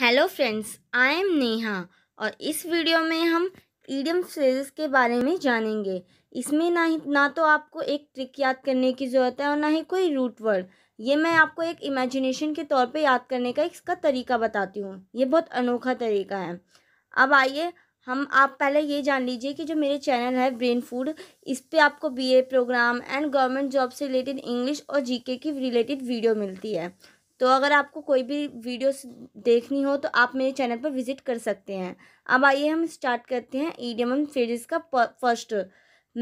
Hello friends I am Neha और इस video में हम ईडियम फ्रेजेस के बारे में जानेंगे इसमें ना ही ना तो आपको एक ट्रिक याद करने की ज़रूरत है और ना ही कोई रूट वर्ड ये मैं आपको एक इमेजिनेशन के तौर पे याद करने का इसका तरीका बताती हूँ ये बहुत अनोखा तरीका है अब आइए हम आप पहले ये जान लीजिए कि जो मेरे चैनल है ब्रेन फूड इस पर आपको B program and government job से रिलेटेड इंग्लिश और जी की रिलेटेड वीडियो मिलती है तो अगर आपको कोई भी वीडियोस देखनी हो तो आप मेरे चैनल पर विज़िट कर सकते हैं अब आइए हम स्टार्ट करते हैं ईडियम एंड फ्रेजेस का first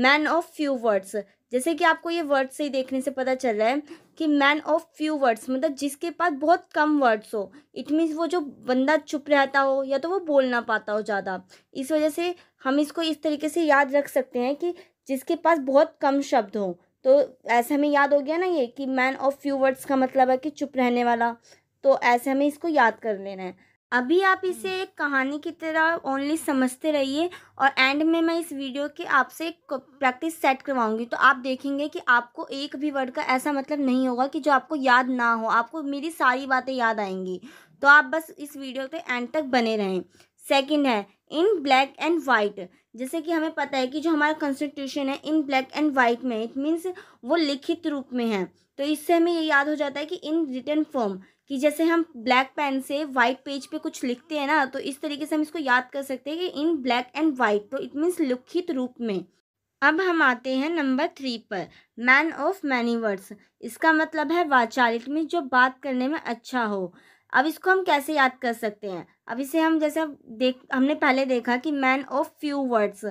man of few words जैसे कि आपको ये वर्ड्स से ही देखने से पता चल रहा है कि मैन ऑफ फ्यू वर्ड्स मतलब जिसके पास बहुत कम वर्ड्स हो इट मीन्स वो जो बंदा चुप रहता हो या तो वो बोल ना पाता हो ज़्यादा इस वजह से हम इसको इस तरीके से याद रख सकते हैं कि जिसके पास बहुत कम शब्द हों तो ऐसे हमें याद हो गया ना ये कि मैन ऑफ फ्यू वर्ड्स का मतलब है कि चुप रहने वाला तो ऐसे हमें इसको याद कर लेना है अभी आप इसे हम्म। एक कहानी की तरह ओनली समझते रहिए और एंड में मैं इस वीडियो के आपसे एक प्रैक्टिस सेट करवाऊंगी तो आप देखेंगे कि आपको एक भी वर्ड का ऐसा मतलब नहीं होगा कि जो आपको याद ना हो आपको मेरी सारी बातें याद आएंगी तो आप बस इस वीडियो पे एंड तक बने रहें सेकंड है इन ब्लैक एंड वाइट जैसे कि हमें पता है कि जो हमारा कॉन्स्टिट्यूशन है इन ब्लैक एंड वाइट में इट मीन्स वो लिखित रूप में है तो इससे हमें ये याद हो जाता है कि इन रिटर्न फॉर्म कि जैसे हम ब्लैक पेन से वाइट पेज पे कुछ लिखते हैं ना तो इस तरीके से हम इसको याद कर सकते हैं कि इन ब्लैक एंड वाइट तो इट मीन्स लिखित रूप में अब हम आते हैं नंबर थ्री पर मैन ऑफ मैनी वर्ड्स इसका मतलब है वाचाल इट मीन्स जो बात करने में अच्छा हो अब इसको हम कैसे याद कर सकते हैं अब इसे हम जैसे देख हमने पहले देखा कि मैन ऑफ फ्यू वर्ड्स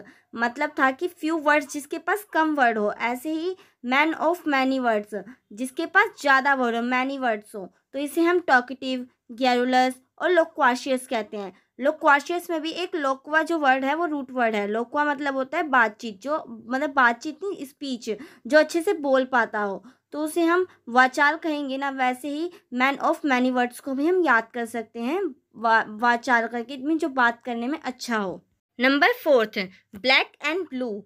मतलब था कि फ्यू वर्ड्स जिसके पास कम वर्ड हो ऐसे ही मैन ऑफ मैनी वर्ड्स जिसके पास ज़्यादा वर्ड हो मैनी वर्ड्स हो तो इसे हम टॉकेटिव गैरुलस और लोकवाशियस कहते हैं लोकवाशियस में भी एक लोकवा जो वर्ड है वो रूट वर्ड है लोकवा मतलब होता है बातचीत जो मतलब बातचीत नहीं स्पीच जो अच्छे से बोल पाता हो तो उसे हम वाचाल कहेंगे ना वैसे ही मैन ऑफ मैनी वर्ड्स को भी हम याद कर सकते हैं वा वाचाल करके मीन जो बात करने में अच्छा हो number fourth black and blue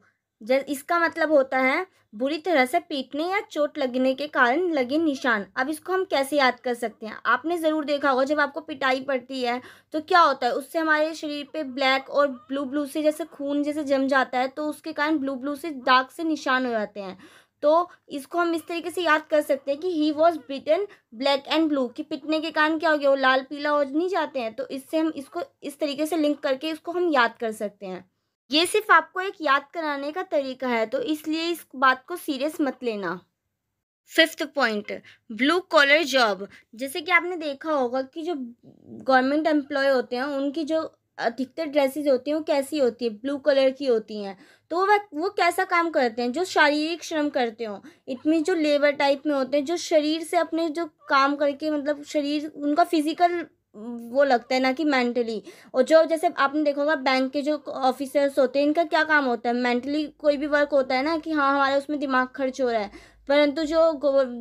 इसका मतलब होता है बुरी तरह से पीटने या चोट लगने के कारण लगे निशान अब इसको हम कैसे याद कर सकते हैं आपने ज़रूर देखा होगा जब आपको पिटाई पड़ती है तो क्या होता है उससे हमारे शरीर पे ब्लैक और ब्लू ब्लू से जैसे खून जैसे जम जाता है तो उसके कारण ब्लू ब्लू से दाग से निशान हो जाते हैं तो इसको हम इस तरीके से याद कर सकते हैं कि he was beaten black and blue कि पिटने के कारण क्या हो गया वो लाल पीला हो नहीं जाते हैं तो इससे हम इसको इस तरीके से लिंक करके इसको हम याद कर सकते हैं ये सिर्फ आपको एक याद कराने का तरीका है तो इसलिए इस बात को सीरियस मत लेना fifth point blue collar job जैसे कि आपने देखा होगा कि जो गवर्नमेंट एम्प्लॉय होते हैं उनकी जो अधिकतर ड्रेसेस होती हैं वो कैसी होती है ब्लू कलर की होती हैं तो वह वो कैसा काम करते हैं जो शारीरिक श्रम करते हो इतनी जो लेबर टाइप में होते हैं जो शरीर से अपने जो काम करके मतलब शरीर उनका फिजिकल वो लगता है ना कि मेंटली और जो जैसे आपने देखा होगा बैंक के जो ऑफिसर्स होते हैं इनका क्या काम होता है मेंटली कोई भी वर्क होता है ना कि हाँ हमारे उसमें दिमाग खर्च हो रहा है परंतु जो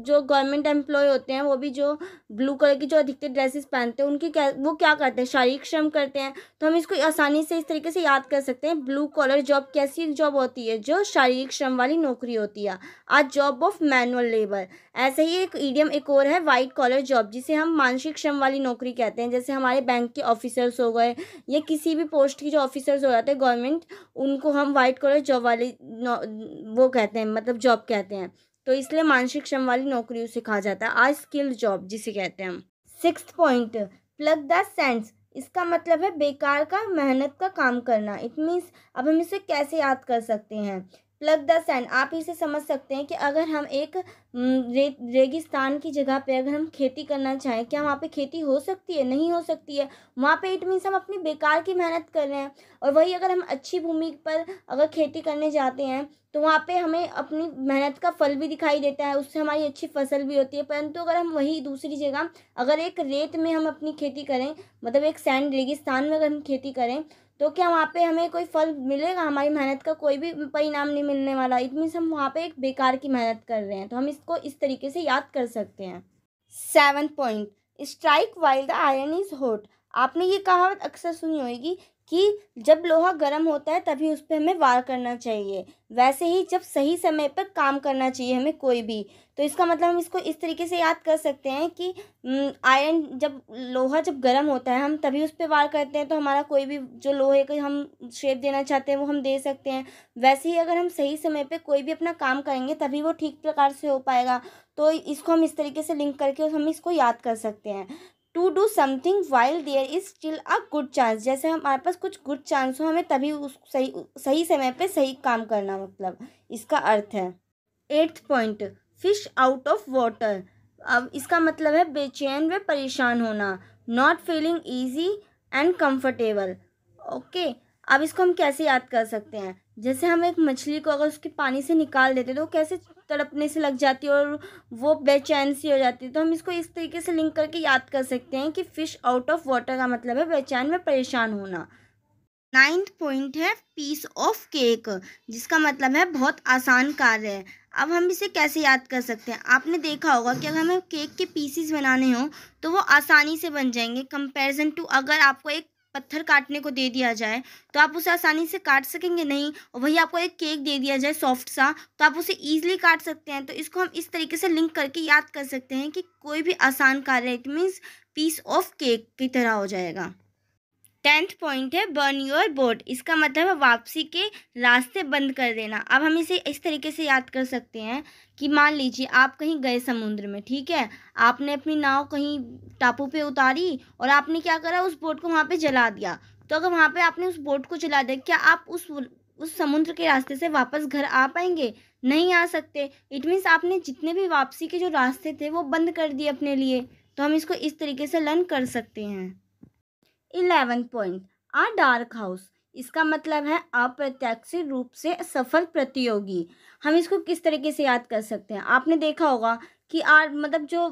जो गवर्नमेंट एम्प्लॉय होते हैं वो भी जो ब्लू कलर की जो अधिकतर ड्रेसेस पहनते हैं उनकी क्या वो क्या करते हैं शारीरिक श्रम करते हैं तो हम इसको आसानी से इस तरीके से याद कर सकते हैं ब्लू कॉलर जॉब कैसी जॉब होती है जो शारीरिक श्रम वाली नौकरी होती है आज जॉब ऑफ मैनुअल लेबर ऐसे ही एक ईडियम एक और है वाइट कॉलर जॉब जिसे हम मानसिक श्रम वाली नौकरी कहते हैं जैसे हमारे बैंक के ऑफिसर्स हो गए या किसी भी पोस्ट के जो ऑफिसर्स हो जाते हैं गवर्नमेंट उनको हम वाइट कॉलर जॉब वाली वो कहते हैं मतलब जॉब कहते हैं तो इसलिए मानसिक श्रम वाली नौकरियों से कहा जाता है आज स्किल्ड जॉब जिसे कहते हैं हम six point plug the sense इसका मतलब है बेकार का मेहनत का काम करना इट मीन्स अब हम इसे कैसे याद कर सकते हैं प्लग द सैंड आप इसे समझ सकते हैं कि अगर हम एक रे, रेगिस्तान की जगह पे अगर हम खेती करना चाहें क्या वहाँ पे खेती हो सकती है नहीं हो सकती है वहाँ पे इट मीन्स हम अपनी बेकार की मेहनत कर रहे हैं और वही अगर हम अच्छी भूमि पर अगर खेती करने जाते हैं तो वहाँ पे हमें अपनी मेहनत का फल भी दिखाई देता है उससे हमारी अच्छी फसल भी होती है परंतु अगर हम वही दूसरी जगह अगर एक रेत में हम अपनी खेती करें मतलब एक सैंड रेगिस्तान में अगर हम खेती करें तो क्या वहाँ पे हमें कोई फल मिलेगा हमारी मेहनत का कोई भी परिणाम नहीं मिलने वाला इट मीन्स हम वहाँ पे एक बेकार की मेहनत कर रहे हैं तो हम इसको इस तरीके से याद कर सकते हैं seven point strike while the iron is hot आपने ये कहावत अक्सर सुनी होगी कि जब लोहा गर्म होता है तभी उस पर हमें वार करना चाहिए वैसे ही जब सही समय पर काम करना चाहिए हमें कोई भी तो इसका मतलब हम इसको इस तरीके से याद कर सकते हैं कि आयरन जब लोहा जब गर्म होता है हम तभी उस पर वार करते हैं तो हमारा कोई भी जो लोहे का हम शेप देना चाहते हैं वो हम दे सकते हैं वैसे ही अगर हम सही समय पर कोई भी अपना काम करेंगे तभी वो ठीक प्रकार से हो पाएगा तो इसको हम इस तरीके से लिंक करके हम इसको याद कर सकते हैं to do something while there is still a good chance जैसे हमारे पास कुछ गुड चांस हो हमें तभी उस सही सही समय पे सही काम करना मतलब इसका अर्थ है eighth point fish out of water अब इसका मतलब है बेचैन व परेशान होना not feeling easy and comfortable okay अब इसको हम कैसे याद कर सकते हैं जैसे हम एक मछली को अगर उसके पानी से निकाल देते तो कैसे तड़पने से लग जाती है और वो बेचैन सी हो जाती है तो हम इसको इस तरीके से लिंक करके याद कर सकते हैं कि फ़िश आउट ऑफ वाटर का मतलब है बेचैन में परेशान होना नाइन्थ पॉइंट है पीस ऑफ केक जिसका मतलब है बहुत आसान कार्य है अब हम इसे कैसे याद कर सकते हैं आपने देखा होगा कि अगर हमें केक के पीसीस बनाने हों तो वो आसानी से बन जाएंगे कंपैरिजन टू अगर आपको एक पत्थर काटने को दे दिया जाए तो आप उसे आसानी से काट सकेंगे नहीं और वही आपको एक केक दे दिया जाए सॉफ्ट सा तो आप उसे ईजिली काट सकते हैं तो इसको हम इस तरीके से लिंक करके याद कर सकते हैं कि कोई भी आसान कार्य it means piece of cake की तरह हो जाएगा टेंथ पॉइंट है बर्न योर बोट इसका मतलब है वापसी के रास्ते बंद कर देना अब हम इसे इस तरीके से याद कर सकते हैं कि मान लीजिए आप कहीं गए समुद्र में ठीक है आपने अपनी नाव कहीं टापू पे उतारी और आपने क्या करा उस बोट को वहाँ पे जला दिया तो अगर वहाँ पे आपने उस बोट को जला दिया क्या आप उस उस समुद्र के रास्ते से वापस घर आ पाएंगे नहीं आ सकते इट मीन्स आपने जितने भी वापसी के जो रास्ते थे वो बंद कर दिए अपने लिए तो हम इसको इस तरीके से लर्न कर सकते हैं eleven point a dark house इसका मतलब है अप्रत्यक्ष रूप से सफल प्रतियोगी हम इसको किस तरीके से याद कर सकते हैं आपने देखा होगा कि आर मतलब जो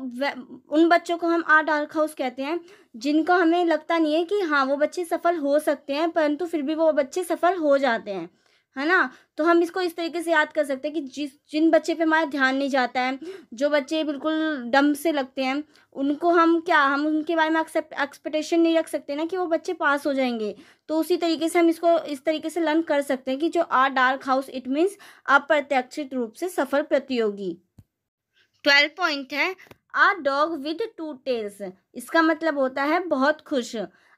उन बच्चों को हम आर डार्क हाउस कहते हैं जिनको हमें लगता नहीं है कि हाँ वो बच्चे सफल हो सकते हैं परंतु फिर भी वो बच्चे सफल हो जाते हैं है ना तो हम इसको इस तरीके से याद कर सकते हैं कि जिस जिन बच्चे पे हमारा ध्यान नहीं जाता है जो बच्चे बिल्कुल डम से लगते हैं उनको हम क्या हम उनके बारे में एक्सपेक्टेशन नहीं रख सकते ना कि वो बच्चे पास हो जाएंगे तो उसी तरीके से हम इसको इस तरीके से लर्न कर सकते हैं कि जो a dark house it means अप्रत्यक्षित रूप से सफल प्रतियोगी ट्वेल्व पॉइंट है a dog with two tails इसका मतलब होता है बहुत खुश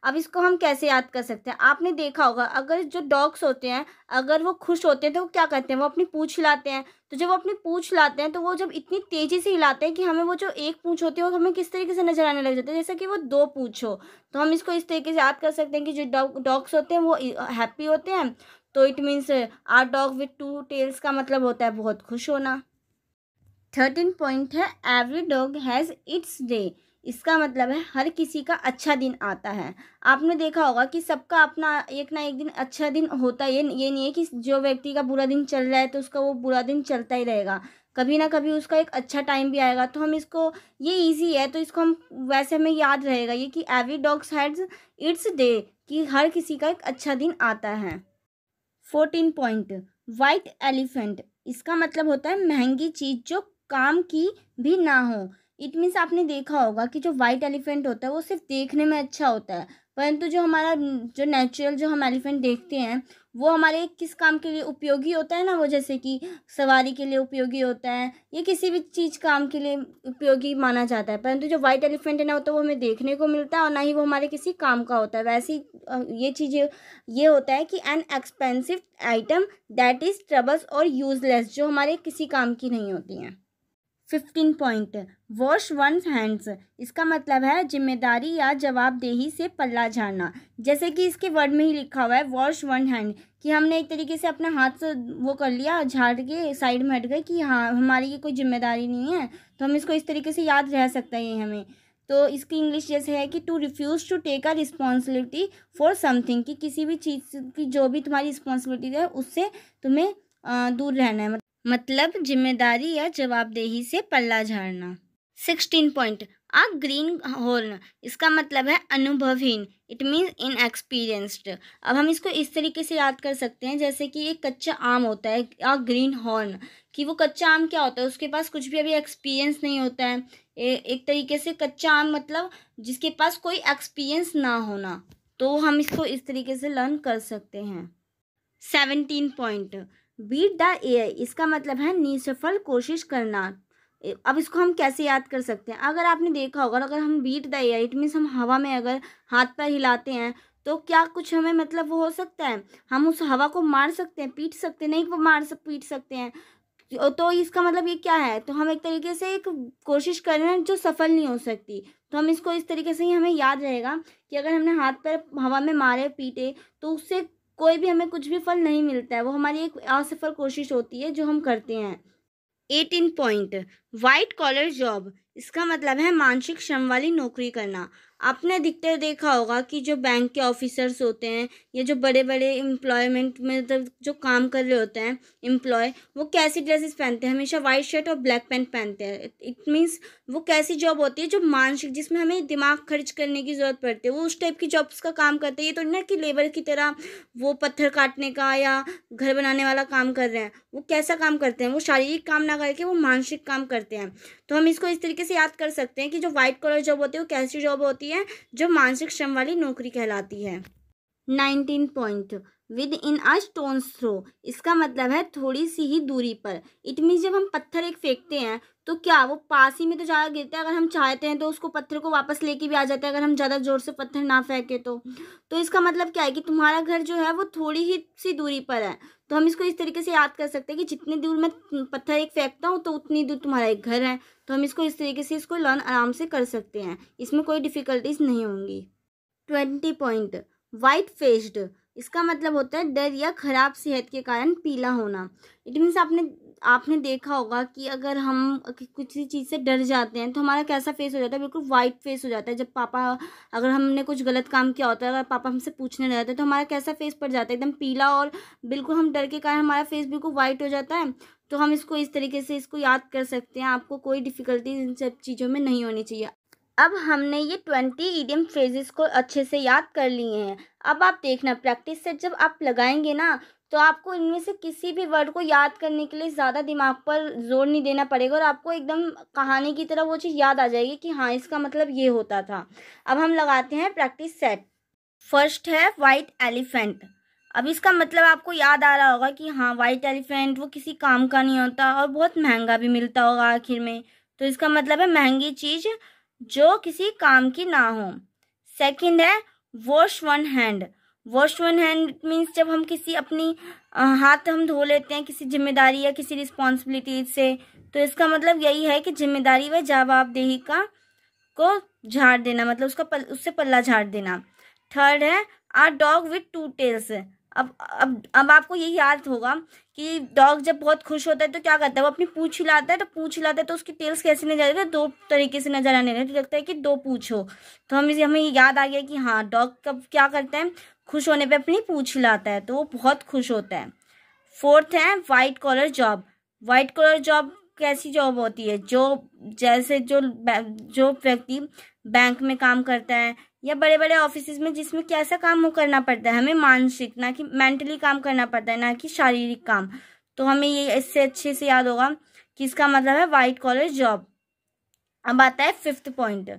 अब इसको हम कैसे याद कर सकते हैं आपने देखा होगा अगर जो डॉग्स होते हैं अगर वो खुश होते हैं तो वो क्या करते हैं वो अपनी पूँछ हिलाते हैं तो जब वो अपनी पूँछ हिलाते हैं तो वो जब इतनी तेज़ी से हिलाते हैं कि हमें वो जो एक पूँछ होती है वो हमें किस तरीके से नज़र आने लग जाते हैं जैसे कि वो दो पूँछ हो तो हम इसको इस तरीके से याद कर सकते हैं कि जो डॉग्स होते हैं वो हैप्पी होते हैं तो it means a dog with two tails का मतलब होता है बहुत खुश होना थर्टीन पॉइंट है every dog has its day इसका मतलब है हर किसी का अच्छा दिन आता है आपने देखा होगा कि सबका अपना एक ना एक दिन अच्छा दिन होता है ये ये नहीं है कि जो व्यक्ति का बुरा दिन चल रहा है तो उसका वो बुरा दिन चलता ही रहेगा कभी ना कभी उसका एक अच्छा टाइम भी आएगा तो हम इसको ये इजी है तो इसको हम वैसे हमें याद रहेगा ये कि every dogs heads its day कि हर किसी का एक अच्छा दिन आता है फोर्टीन पॉइंट वाइट एलिफेंट इसका मतलब होता है महंगी चीज़ जो काम की भी ना हो इट मीन्स आपने देखा होगा कि जो वाइट एलिफेंट होता है वो सिर्फ देखने में अच्छा होता है परंतु जो हमारा जो नेचुरल जो हम एलिफेंट देखते हैं वो हमारे किस काम के लिए उपयोगी होता है ना वो जैसे कि सवारी के लिए उपयोगी होता है या किसी भी चीज़ काम के लिए उपयोगी माना जाता है परंतु जो वाइट एलिफेंट है ना तो वो हमें देखने को मिलता है और ना ही वो हमारे किसी काम का होता है वैसे ये चीज़ ये होता है कि an expensive item that is troubles और यूज़लेस जो हमारे किसी काम की नहीं होती हैं fifteen point wash one hands इसका मतलब है जिम्मेदारी या जवाबदेही से पल्ला झाड़ना जैसे कि इसके वर्ड में ही लिखा हुआ है वॉश वन हैंड कि हमने एक तरीके से अपना हाथ से वो कर लिया झाड़ के साइड में हट गए कि हाँ हमारी ये कोई जिम्मेदारी नहीं है तो हम इसको इस तरीके से याद रह सकते हैं हमें तो इसकी इंग्लिश जैसे है कि to refuse to take a responsibility for something कि किसी भी चीज़ की जो भी तुम्हारी रिस्पॉन्सिबिलिटी है उससे तुम्हें दूर रहना है मतलब जिम्मेदारी या जवाबदेही से पल्ला झाड़ना sixteen point a green horn इसका मतलब है अनुभवहीन इट मीन्स इनएक्सपीरियंस्ड अब हम इसको इस तरीके से याद कर सकते हैं जैसे कि एक कच्चा आम होता है आ ग्रीन हॉर्न कि वो कच्चा आम क्या होता है उसके पास कुछ भी अभी एक्सपीरियंस नहीं होता है ए, एक तरीके से कच्चा आम मतलब जिसके पास कोई एक्सपीरियंस ना होना तो हम इसको इस तरीके से लर्न कर सकते हैं seventeen point beat the air इसका मतलब है निसफल कोशिश करना अब इसको हम कैसे याद कर सकते हैं अगर आपने देखा होगा अगर हम beat the air it means हम हवा में अगर हाथ पैर हिलाते हैं तो क्या कुछ हमें मतलब वो हो सकता है हम उस हवा को मार सकते हैं पीट सकते हैं नहीं वो मार सक पीट सकते हैं तो, तो इसका मतलब ये क्या है तो हम एक तरीके से एक कोशिश कर रहे हैं जो सफल नहीं हो सकती तो हम इसको इस तरीके से ही हमें याद रहेगा कि अगर हमने हाथ पैर हवा में मारे पीटे तो उससे कोई भी हमें कुछ भी फल नहीं मिलता है वो हमारी एक असफल कोशिश होती है जो हम करते हैं eighteen point white collar job इसका मतलब है मानसिक श्रम वाली नौकरी करना आपने अधिकतर देखा होगा कि जो बैंक के ऑफिसर्स होते हैं या जो बड़े बड़े एम्प्लॉयमेंट में मतलब जो काम कर रहे होते हैं एम्प्लॉय वो कैसी ड्रेसेस पहनते हैं हमेशा वाइट शर्ट और ब्लैक पैंट पहनते हैं इट मीन्स वो कैसी जॉब होती है जो मानसिक जिसमें हमें दिमाग खर्च करने की ज़रूरत पड़ती है वो उस टाइप की जॉब्स का काम करते हैं ये तो ना कि लेबर की तरह वो पत्थर काटने का या घर बनाने वाला काम कर रहे हैं वो कैसा काम करते हैं वो शारीरिक काम ना करके वो मानसिक काम करते हैं तो हम इसको इस तरीके से याद कर सकते हैं कि जो वाइट कलर जॉब होती है वो कैसी जॉब होती है होती है जो मानसिक श्रम वाली नौकरी कहलाती है nineteen point within a stone throw इसका मतलब है थोड़ी सी ही दूरी पर इट मीन्स जब हम पत्थर एक फेंकते हैं तो क्या वो पास ही में तो ज़्यादा गिरता है अगर हम चाहते हैं तो उसको पत्थर को वापस लेके भी आ जाता है अगर हम ज़्यादा ज़ोर से पत्थर ना फेंके तो तो इसका मतलब क्या है कि तुम्हारा घर जो है वो थोड़ी ही सी दूरी पर है तो हम इसको इस तरीके से याद कर सकते हैं कि जितनी दूर मैं पत्थर एक फेंकता हूँ तो उतनी दूर तुम्हारा एक घर है तो हम इसको इस तरीके से इसको लर्न आराम से कर सकते हैं इसमें कोई डिफ़िकल्टीज नहीं होंगी ट्वेंटी पॉइंट वाइट फेस्ड इसका मतलब होता है डर या खराब सेहत के कारण पीला होना इट मीन्स आपने आपने देखा होगा कि अगर हम कुछ चीज़ से डर जाते हैं तो हमारा कैसा फेस हो जाता है बिल्कुल वाइट फेस हो जाता है जब पापा अगर हमने कुछ गलत काम किया होता है अगर पापा हमसे पूछने लग जाते हैं तो हमारा कैसा फेस पड़ जाता है एकदम पीला और बिल्कुल हम डर के कारण हमारा फेस बिल्कुल वाइट हो जाता है तो हम इसको इस तरीके से इसको याद कर सकते हैं आपको कोई डिफ़िकल्टी इन सब चीज़ों में नहीं होनी चाहिए अब हमने ये ट्वेंटी ईडियम फ्रेजेस को अच्छे से याद कर लिए हैं अब आप देखना प्रैक्टिस सेट जब आप लगाएंगे ना तो आपको इनमें से किसी भी वर्ड को याद करने के लिए ज़्यादा दिमाग पर जोर नहीं देना पड़ेगा और आपको एकदम कहानी की तरह वो चीज़ याद आ जाएगी कि हाँ इसका मतलब ये होता था अब हम लगाते हैं प्रैक्टिस सेट फर्स्ट है वाइट एलिफेंट अब इसका मतलब आपको याद आ रहा होगा कि हाँ वाइट एलिफेंट वो किसी काम का नहीं होता और बहुत महंगा भी मिलता होगा आखिर में तो इसका मतलब है महंगी चीज़ जो किसी काम की ना हो सेकंड है wash one hand wash one hand means जब हम किसी अपनी हाथ हम धो लेते हैं किसी जिम्मेदारी या किसी रिस्पॉन्सिबिलिटी से तो इसका मतलब यही है कि जिम्मेदारी व जवाबदेही का को झाड़ देना मतलब उसका पल, उससे पल्ला झाड़ देना थर्ड है a dog with two tails अब अब अब आपको ये याद होगा कि डॉग जब बहुत खुश होता है तो क्या करता है वो अपनी पूछ हिलाता है तो पूछ हिलाता है तो उसकी टेल्स कैसे नजर आती है तो दो तरीके से नजर आने तो लगता है कि दो पूछ हो तो हम इसे हमें याद आ गया कि हाँ डॉग कब क्या करते हैं खुश होने पे अपनी पूछ हिलाता है तो वो बहुत खुश होता है फोर्थ है white collar job white collar job कैसी जॉब होती है जो जैसे जो जो व्यक्ति बैंक में काम करता है या बड़े बड़े ऑफिस में जिसमें कैसा काम वो करना पड़ता है हमें मानसिक ना कि मेंटली काम करना पड़ता है ना कि शारीरिक काम तो हमें ये इससे अच्छे से याद होगा कि इसका मतलब है वाइट कॉलर जॉब अब आता है फिफ्थ पॉइंट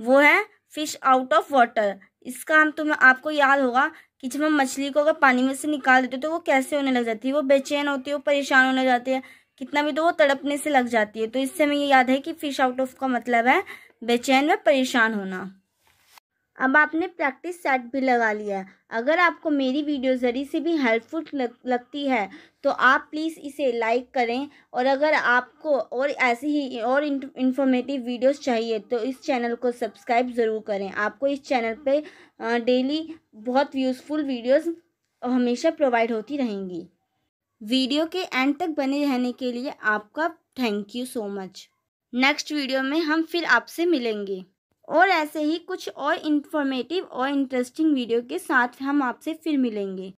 वो है फिश आउट ऑफ वाटर इसका हम तुम्हें आपको याद होगा कि जब हम मछली को अगर पानी में से निकाल देते तो वो कैसे होने लग जाती है वो बेचैन होती है वो परेशान होने जाती है कितना भी तो वो तड़पने से लग जाती है तो इससे हमें ये याद है कि फिश आउट ऑफ का मतलब है बेचैन व परेशान होना अब आपने प्रैक्टिस सेट भी लगा लिया है अगर आपको मेरी वीडियो जरिए से भी हेल्पफुल लग, लगती है तो आप प्लीज़ इसे लाइक करें और अगर आपको और ऐसी ही और इन्फॉर्मेटिव वीडियोस चाहिए तो इस चैनल को सब्सक्राइब ज़रूर करें आपको इस चैनल पे डेली बहुत यूज़फुल वीडियोस हमेशा प्रोवाइड होती रहेंगी वीडियो के एंड तक बने रहने के लिए आपका thank you so much next video में हम फिर आपसे मिलेंगे और ऐसे ही कुछ और इन्फॉर्मेटिव और इंटरेस्टिंग वीडियो के साथ हम आपसे फिर मिलेंगे